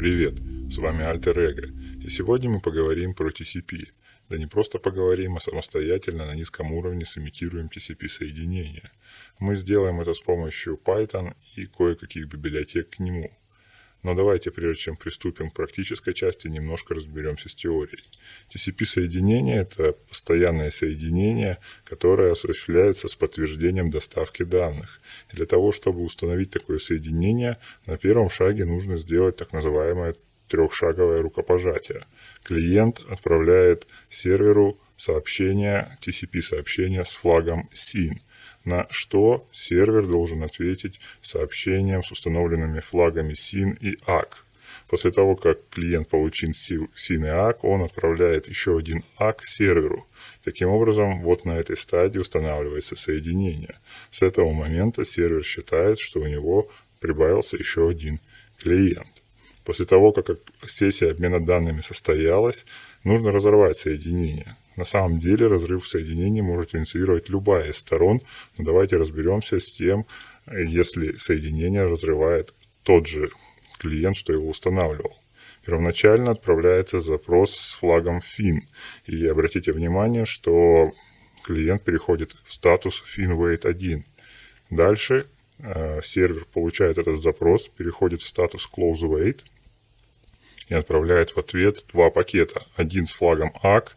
Привет, с вами Альтер Эго, и сегодня мы поговорим про TCP. Да не просто поговорим, а самостоятельно на низком уровне сымитируем TCP-соединение. Мы сделаем это с помощью Python и кое-каких библиотек к нему. Но давайте, прежде чем приступим к практической части, немножко разберемся с теорией. TCP-соединение – это постоянное соединение, которое осуществляется с подтверждением доставки данных. И для того, чтобы установить такое соединение, на первом шаге нужно сделать так называемое трехшаговое рукопожатие. Клиент отправляет серверу сообщение, TCP-сообщение с флагом SYN – на что сервер должен ответить сообщением с установленными флагами SYN и ACK. После того, как клиент получил SYN и ACK, он отправляет еще один ACK серверу. Таким образом, вот на этой стадии устанавливается соединение. С этого момента сервер считает, что у него прибавился еще один клиент. После того, как сессия обмена данными состоялась, нужно разорвать соединение. На самом деле разрыв соединения может инициировать любая из сторон, но давайте разберемся с тем, если соединение разрывает тот же клиент, что его устанавливал. Первоначально отправляется запрос с флагом FIN. И обратите внимание, что клиент переходит в статус FinWait1. Дальше э, сервер получает этот запрос, переходит в статус CloseWait и отправляет в ответ два пакета. Один с флагом ACK,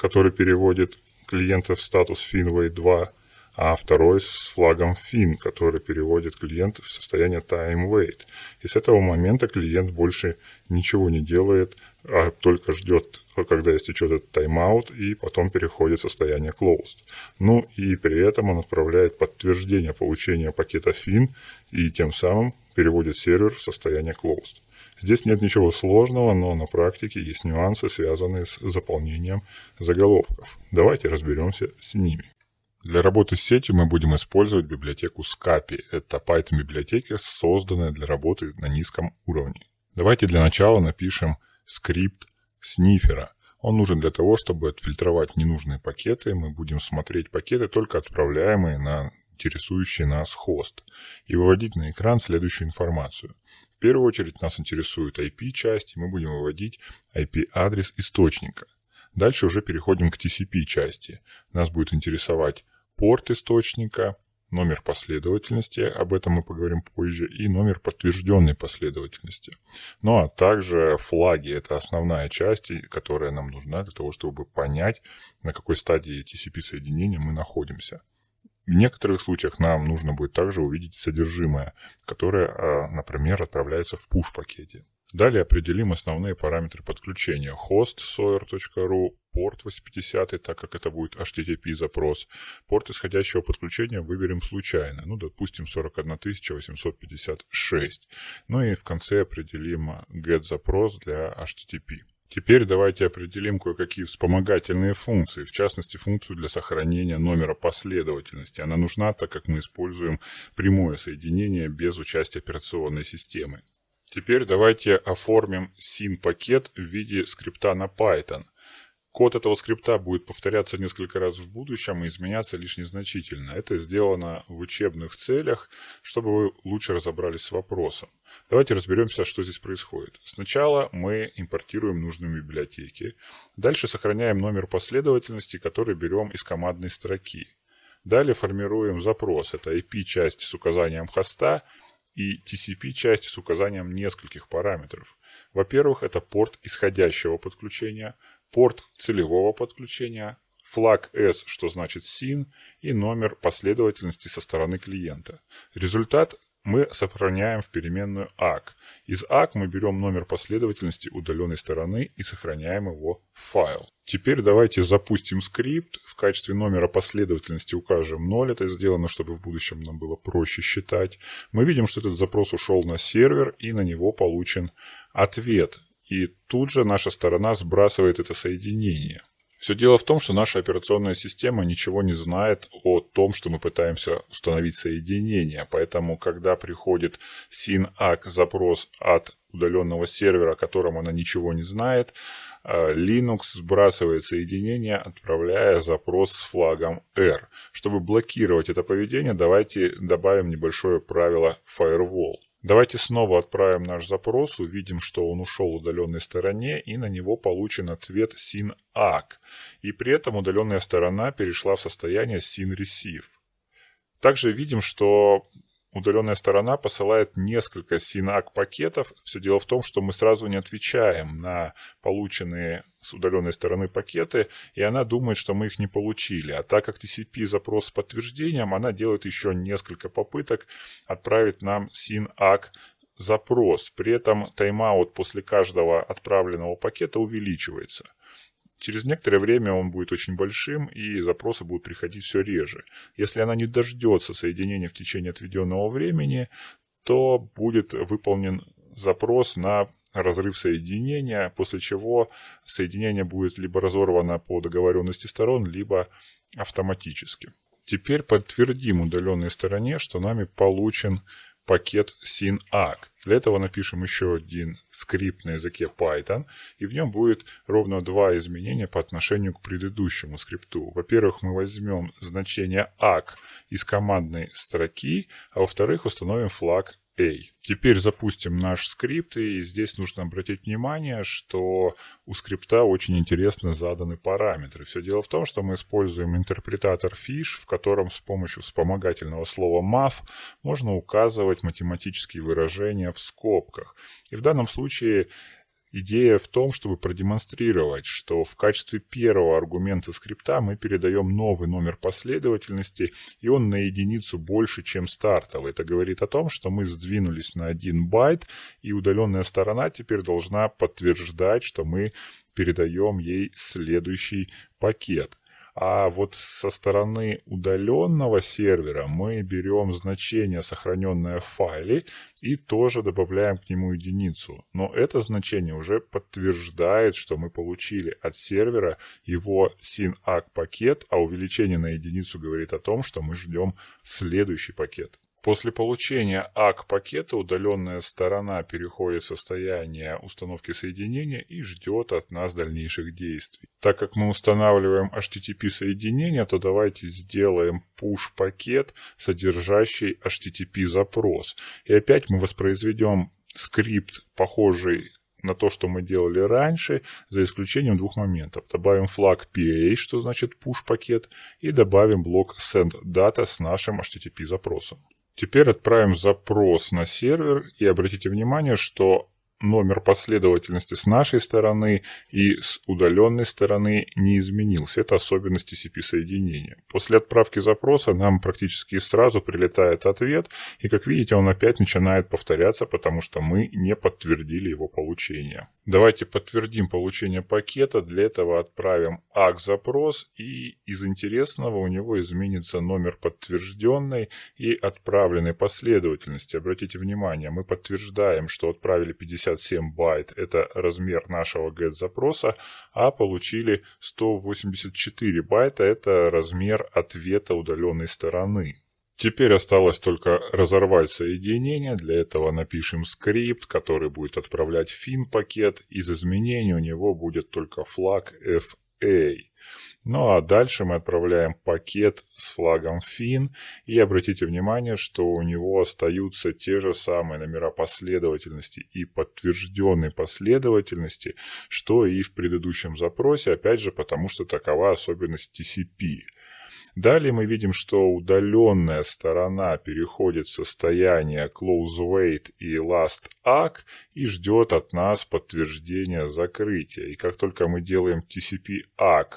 который переводит клиента в статус Finway 2, а второй с флагом Fin, который переводит клиента в состояние Time Wait. И с этого момента клиент больше ничего не делает, а только ждет, когда истечет этот тайм-аут, и потом переходит в состояние Closed. Ну и при этом он отправляет подтверждение получения пакета Fin, и тем самым переводит сервер в состояние Closed. Здесь нет ничего сложного, но на практике есть нюансы, связанные с заполнением заголовков. Давайте разберемся с ними. Для работы с сетью мы будем использовать библиотеку SCAPI. Это Python-библиотека, созданная для работы на низком уровне. Давайте для начала напишем скрипт снифера. Он нужен для того, чтобы отфильтровать ненужные пакеты. Мы будем смотреть пакеты, только отправляемые на интересующий нас хост и выводить на экран следующую информацию. В первую очередь нас интересует IP-часть, и мы будем выводить IP-адрес источника. Дальше уже переходим к TCP-части. Нас будет интересовать порт источника, номер последовательности, об этом мы поговорим позже, и номер подтвержденной последовательности. Ну а также флаги – это основная часть, которая нам нужна для того, чтобы понять, на какой стадии TCP-соединения мы находимся. В некоторых случаях нам нужно будет также увидеть содержимое, которое, а, например, отправляется в пуш пакете Далее определим основные параметры подключения. Host sawyer.ru, порт 850, так как это будет HTTP запрос. Порт исходящего подключения выберем случайно, ну, допустим, 41856. Ну и в конце определим а, get запрос для HTTP. Теперь давайте определим кое-какие вспомогательные функции, в частности функцию для сохранения номера последовательности. Она нужна, так как мы используем прямое соединение без участия операционной системы. Теперь давайте оформим син-пакет в виде скрипта на Python. Код этого скрипта будет повторяться несколько раз в будущем и изменяться лишь незначительно. Это сделано в учебных целях, чтобы вы лучше разобрались с вопросом. Давайте разберемся, что здесь происходит. Сначала мы импортируем нужные библиотеки. Дальше сохраняем номер последовательности, который берем из командной строки. Далее формируем запрос. Это IP-часть с указанием хоста и TCP-часть с указанием нескольких параметров. Во-первых, это порт исходящего подключения порт целевого подключения, флаг S, что значит SIN, и номер последовательности со стороны клиента. Результат мы сохраняем в переменную ACK. Из ACK мы берем номер последовательности удаленной стороны и сохраняем его в файл. Теперь давайте запустим скрипт. В качестве номера последовательности укажем 0. Это сделано, чтобы в будущем нам было проще считать. Мы видим, что этот запрос ушел на сервер и на него получен ответ и тут же наша сторона сбрасывает это соединение. Все дело в том, что наша операционная система ничего не знает о том, что мы пытаемся установить соединение. Поэтому, когда приходит SYNAC запрос от удаленного сервера, о котором она ничего не знает, э, Linux сбрасывает соединение, отправляя запрос с флагом R. Чтобы блокировать это поведение, давайте добавим небольшое правило Firewall. Давайте снова отправим наш запрос, увидим, что он ушел удаленной стороне, и на него получен ответ sin ack, И при этом удаленная сторона перешла в состояние sin-receive. Также видим, что Удаленная сторона посылает несколько синак-пакетов. Все дело в том, что мы сразу не отвечаем на полученные с удаленной стороны пакеты, и она думает, что мы их не получили. А так как TCP запрос с подтверждением, она делает еще несколько попыток отправить нам синак запрос. При этом тайм-аут после каждого отправленного пакета увеличивается. Через некоторое время он будет очень большим, и запросы будут приходить все реже. Если она не дождется соединения в течение отведенного времени, то будет выполнен запрос на разрыв соединения, после чего соединение будет либо разорвано по договоренности сторон, либо автоматически. Теперь подтвердим удаленной стороне, что нами получен пакет SynAc. Для этого напишем еще один скрипт на языке Python, и в нем будет ровно два изменения по отношению к предыдущему скрипту. Во-первых, мы возьмем значение ac из командной строки, а во-вторых, установим флаг A. Теперь запустим наш скрипт, и здесь нужно обратить внимание, что у скрипта очень интересно заданы параметры. Все дело в том, что мы используем интерпретатор fish, в котором с помощью вспомогательного слова maf можно указывать математические выражения в скобках. И в данном случае Идея в том, чтобы продемонстрировать, что в качестве первого аргумента скрипта мы передаем новый номер последовательности, и он на единицу больше, чем стартовый. Это говорит о том, что мы сдвинулись на один байт, и удаленная сторона теперь должна подтверждать, что мы передаем ей следующий пакет. А вот со стороны удаленного сервера мы берем значение, сохраненное в файле, и тоже добавляем к нему единицу. Но это значение уже подтверждает, что мы получили от сервера его SynAg пакет, а увеличение на единицу говорит о том, что мы ждем следующий пакет. После получения АК-пакета удаленная сторона переходит в состояние установки соединения и ждет от нас дальнейших действий. Так как мы устанавливаем HTTP-соединение, то давайте сделаем push-пакет, содержащий HTTP-запрос. И опять мы воспроизведем скрипт, похожий на то, что мы делали раньше, за исключением двух моментов. Добавим флаг PA, что значит push-пакет, и добавим блок send data с нашим HTTP-запросом. Теперь отправим запрос на сервер и обратите внимание, что номер последовательности с нашей стороны и с удаленной стороны не изменился. Это особенность TCP-соединения. После отправки запроса нам практически сразу прилетает ответ, и, как видите, он опять начинает повторяться, потому что мы не подтвердили его получение. Давайте подтвердим получение пакета. Для этого отправим ACK-запрос, а и из интересного у него изменится номер подтвержденной и отправленной последовательности. Обратите внимание, мы подтверждаем, что отправили 50 157 байт, это размер нашего GET-запроса, а получили 184 байта, это размер ответа удаленной стороны. Теперь осталось только разорвать соединение, для этого напишем скрипт, который будет отправлять fin-пакет, из изменений у него будет только флаг FA. Ну а дальше мы отправляем пакет с флагом FIN. И обратите внимание, что у него остаются те же самые номера последовательности и подтвержденной последовательности, что и в предыдущем запросе, опять же, потому что такова особенность TCP. Далее мы видим, что удаленная сторона переходит в состояние close wait и last ACK и ждет от нас подтверждения закрытия. И как только мы делаем TCP ACK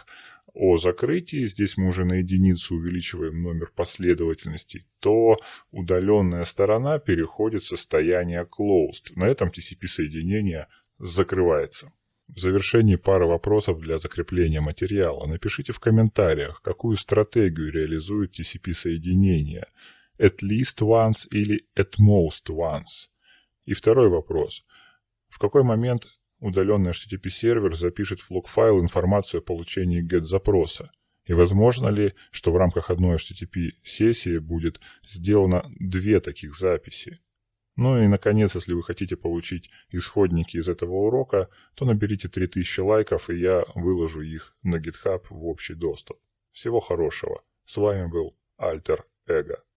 о закрытии, здесь мы уже на единицу увеличиваем номер последовательностей, то удаленная сторона переходит в состояние closed. На этом TCP-соединение закрывается. В завершении пара вопросов для закрепления материала. Напишите в комментариях, какую стратегию реализует TCP-соединение. At least once или at most once. И второй вопрос. В какой момент удаленный HTTP-сервер запишет в лог-файл информацию о получении GET-запроса, и возможно ли, что в рамках одной HTTP-сессии будет сделано две таких записи? Ну и, наконец, если вы хотите получить исходники из этого урока, то наберите 3000 лайков, и я выложу их на GitHub в общий доступ. Всего хорошего. С вами был Альтер Эго.